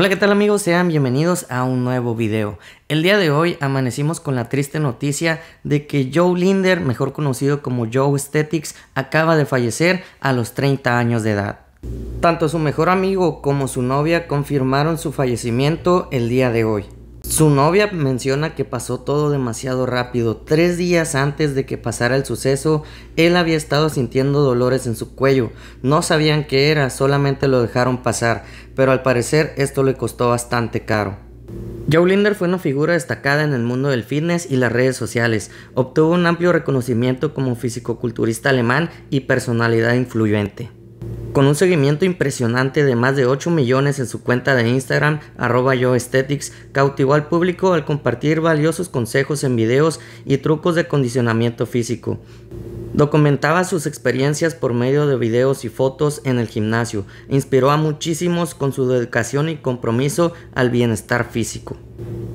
Hola, ¿qué tal amigos? Sean bienvenidos a un nuevo video. El día de hoy amanecimos con la triste noticia de que Joe Linder, mejor conocido como Joe Aesthetics, acaba de fallecer a los 30 años de edad. Tanto su mejor amigo como su novia confirmaron su fallecimiento el día de hoy. Su novia menciona que pasó todo demasiado rápido. Tres días antes de que pasara el suceso, él había estado sintiendo dolores en su cuello. No sabían qué era, solamente lo dejaron pasar, pero al parecer esto le costó bastante caro. Joe Linder fue una figura destacada en el mundo del fitness y las redes sociales. Obtuvo un amplio reconocimiento como culturista alemán y personalidad influyente con un seguimiento impresionante de más de 8 millones en su cuenta de Instagram, arroba yoesthetics, cautivó al público al compartir valiosos consejos en videos y trucos de condicionamiento físico. Documentaba sus experiencias por medio de videos y fotos en el gimnasio. Inspiró a muchísimos con su dedicación y compromiso al bienestar físico.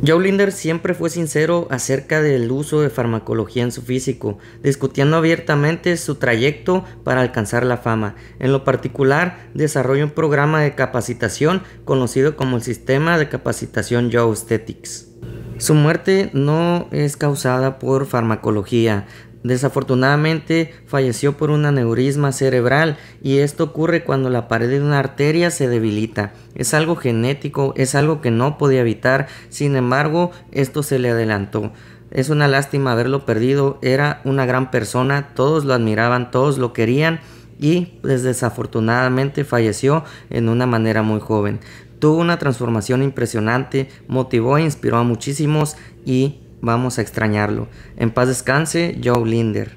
Joe Linder siempre fue sincero acerca del uso de farmacología en su físico, discutiendo abiertamente su trayecto para alcanzar la fama. En lo particular, desarrolla un programa de capacitación conocido como el Sistema de Capacitación Joe Aesthetics. Su muerte no es causada por farmacología, Desafortunadamente falleció por un aneurisma cerebral y esto ocurre cuando la pared de una arteria se debilita. Es algo genético, es algo que no podía evitar, sin embargo esto se le adelantó. Es una lástima haberlo perdido, era una gran persona, todos lo admiraban, todos lo querían y pues, desafortunadamente falleció en una manera muy joven. Tuvo una transformación impresionante, motivó e inspiró a muchísimos y vamos a extrañarlo. En paz descanse, Joe Linder.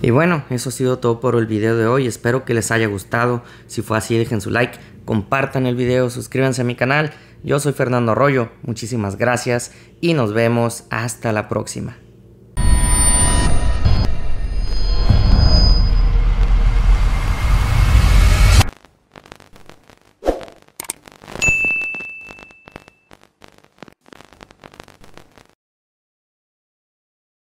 Y bueno, eso ha sido todo por el video de hoy. Espero que les haya gustado. Si fue así, dejen su like, compartan el video, suscríbanse a mi canal. Yo soy Fernando Arroyo. Muchísimas gracias y nos vemos hasta la próxima.